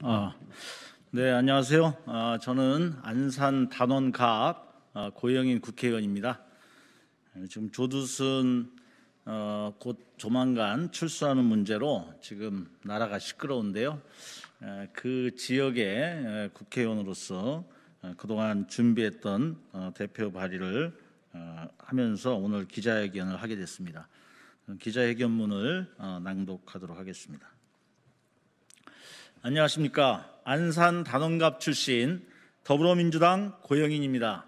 아, 네 안녕하세요. 아, 저는 안산 단원갑 아, 어, 고영인 국회의원입니다. 네, 지금 조두순 어, 곧 조만간 출소하는 문제로 지금 나라가 시끄러운데요. 에, 그 지역의 국회의원으로서 그동안 준비했던 대표 발의를 하면서 오늘 기자회견을 하게 됐습니다. 기자회견문을 낭독하도록 하겠습니다. 안녕하십니까. 안산 단원갑 출신 더불어민주당 고영인입니다.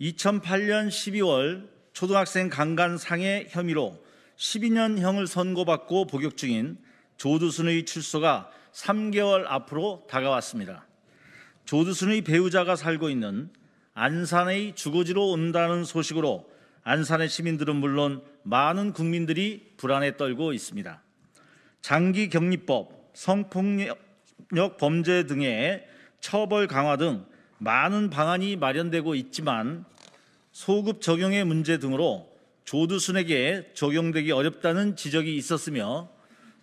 2008년 12월 초등학생 강간 상해 혐의로 12년형을 선고받고 복역 중인 조두순의 출소가 3개월 앞으로 다가왔습니다. 조두순의 배우자가 살고 있는 안산의 주거지로 온다는 소식으로 안산의 시민들은 물론 많은 국민들이 불안에 떨고 있습니다. 장기 격리법, 성폭력 범죄 등의 처벌 강화 등 많은 방안이 마련되고 있지만 소급 적용의 문제 등으로 조두순에게 적용되기 어렵다는 지적이 있었으며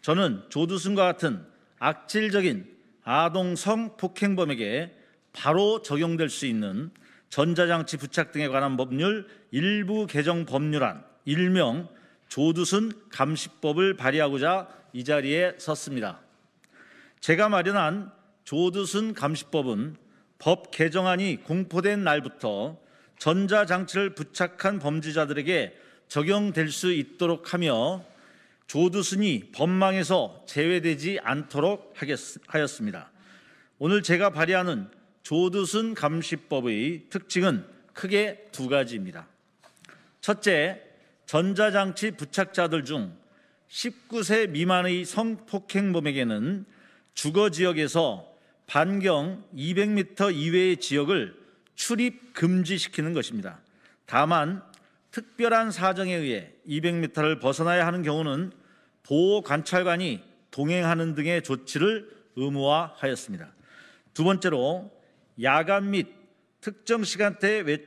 저는 조두순과 같은 악질적인 아동 성폭행범에게 바로 적용될 수 있는 전자장치 부착 등에 관한 법률 일부 개정 법률안 일명 조두순 감시법을 발의하고자 이 자리에 섰습니다. 제가 마련한 조두순 감시법은 법 개정안이 공포된 날부터 전자장치를 부착한 범죄자들에게 적용될 수 있도록 하며 조두순이 법망에서 제외되지 않도록 하였습니다. 오늘 제가 발의하는 조두순 감시법의 특징은 크게 두 가지입니다. 첫째, 전자장치 부착자들 중 19세 미만의 성폭행범에게는 주거 지역에서 반경 200m 이외의 지역을 출입 금지시키는 것입니다. 다만 특별한 사정에 의해 200m를 벗어나야 하는 경우는 보호 관찰관이 동행하는 등의 조치를 의무화하였습니다. 두 번째로 야간 및 특정 시간대 외,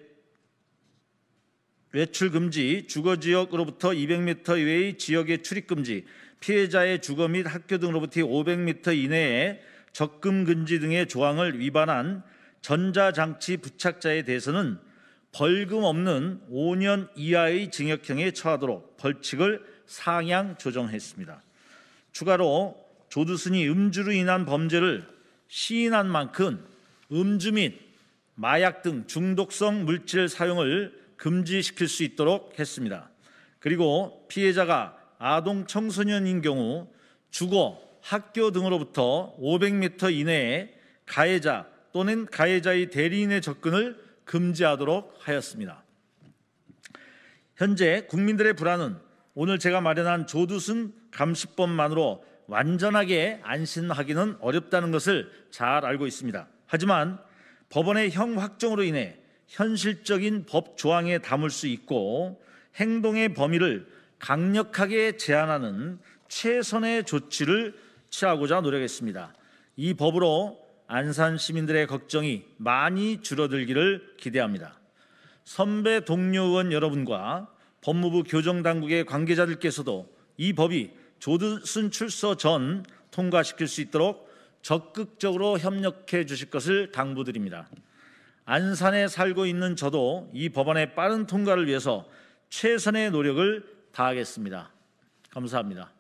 외출 금지, 주거 지역으로부터 200m 이외의 지역의 출입 금지, 피해자의 주거 및 학교 등으로부터 500m 이내에 적금 금지 등의 조항을 위반한 전자장치 부착자에 대해서는 벌금 없는 5년 이하의 징역형에 처하도록 벌칙을 상향 조정했습니다. 추가로 조두순이 음주로 인한 범죄를 시인한 만큼 음주 및 마약 등 중독성 물질 사용을 금지시킬 수 있도록 했습니다. 그리고 피해자가 아동 청소년인 경우 주거, 학교 등으로부터 500m 이내에 가해자 또는 가해자의 대리인의 접근을 금지하도록 하였습니다. 현재 국민들의 불안은 오늘 제가 마련한 조두순 감시법만으로 완전하게 안심하기는 어렵다는 것을 잘 알고 있습니다. 하지만 법원의 형 확정으로 인해 현실적인 법 조항에 담을 수 있고 행동의 범위를 강력하게 제한하는 최선의 조치를 취하고자 노력했습니다. 이 법으로 안산 시민들의 걱정이 많이 줄어들기를 기대합니다. 선배 동료 의원 여러분과 법무부 교정 당국의 관계자들께서도 이 법이 조두순 출소 전 통과시킬 수 있도록 적극적으로 협력해 주실 것을 당부드립니다. 안산에 살고 있는 저도 이 법안의 빠른 통과를 위해서 최선의 노력을 다하겠습니다. 감사합니다.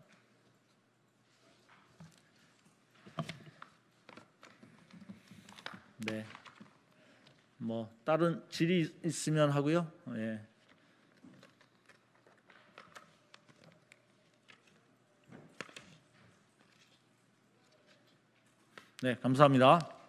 네. 뭐 다른 질이 있으면 하고요. 예. 네, 감사합니다.